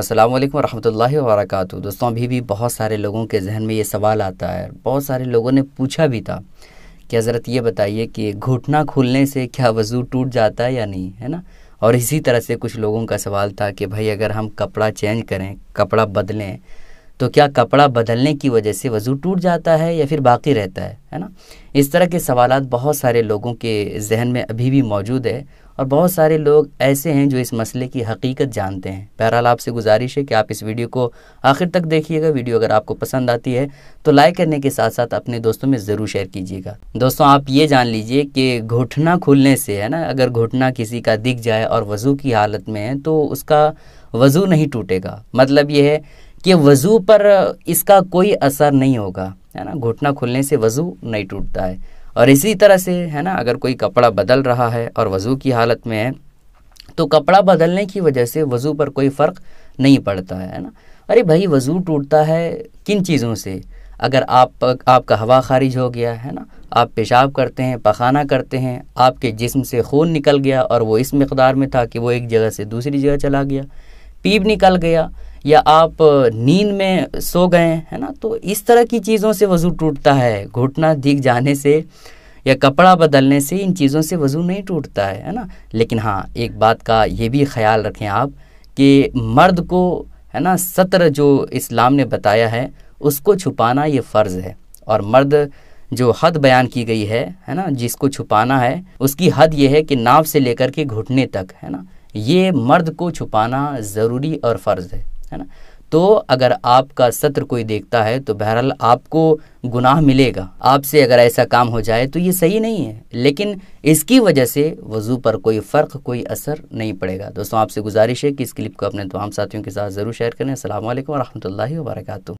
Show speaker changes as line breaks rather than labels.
अस्सलाम वालेकुम रहमतुल्लाहि वरक दोस्तों अभी भी बहुत सारे लोगों के जहन में ये सवाल आता है बहुत सारे लोगों ने पूछा भी था कि हज़रत ये बताइए कि घुटना खुलने से क्या वज़ू टूट जाता है या नहीं है ना और इसी तरह से कुछ लोगों का सवाल था कि भाई अगर हम कपड़ा चेंज करें कपड़ा बदलें तो क्या कपड़ा बदलने की वजह से वज़ू टूट जाता है या फिर बाकी रहता है है ना इस तरह के सवाल बहुत सारे लोगों के जहन में अभी भी मौजूद है और बहुत सारे लोग ऐसे हैं जो इस मसले की हकीकत जानते हैं बहरहाल आपसे गुजारिश है कि आप इस वीडियो को आखिर तक देखिएगा वीडियो अगर आपको पसंद आती है तो लाइक करने के साथ साथ अपने दोस्तों में ज़रूर शेयर कीजिएगा दोस्तों आप ये जान लीजिए कि घुटना खुलने से है ना अगर घुटना किसी का दिख जाए और वज़ू की हालत में है तो उसका वज़ू नहीं टूटेगा मतलब ये है कि वज़ू पर इसका कोई असर नहीं होगा है ना घुटना खुलने से वज़ू नहीं टूटता है और इसी तरह से है ना अगर कोई कपड़ा बदल रहा है और वज़ू की हालत में है तो कपड़ा बदलने की वजह से वज़ू पर कोई फ़र्क नहीं पड़ता है ना अरे भाई वज़ू टूटता है किन चीज़ों से अगर आप आपका हवा खारिज हो गया है ना आप पेशाब करते हैं पखाना करते हैं आपके जिस्म से खून निकल गया और वो इस मकदार में था कि वो एक जगह से दूसरी जगह चला गया पीप निकल गया या आप नींद में सो गए है ना तो इस तरह की चीज़ों से वज़ू टूटता है घुटना दिख जाने से या कपड़ा बदलने से इन चीज़ों से वज़ू नहीं टूटता है है ना लेकिन हाँ एक बात का ये भी ख्याल रखें आप कि मर्द को है ना सत्र जो इस्लाम ने बताया है उसको छुपाना ये फ़र्ज़ है और मर्द जो हद बयान की गई है है ना जिसको छुपाना है उसकी हद ये है कि नाव से लेकर के घुटने तक है ना ये मर्द को छुपाना ज़रूरी और फ़र्ज़ है है ना तो अगर आपका सत्र कोई देखता है तो बहरहाल आपको गुनाह मिलेगा आपसे अगर ऐसा काम हो जाए तो ये सही नहीं है लेकिन इसकी वजह से वज़ू पर कोई फ़र्क कोई असर नहीं पड़ेगा दोस्तों आपसे गुजारिश है कि इस क्लिप को अपने तमाम साथियों के साथ ज़रूर शेयर करें असल वरहमल वर्का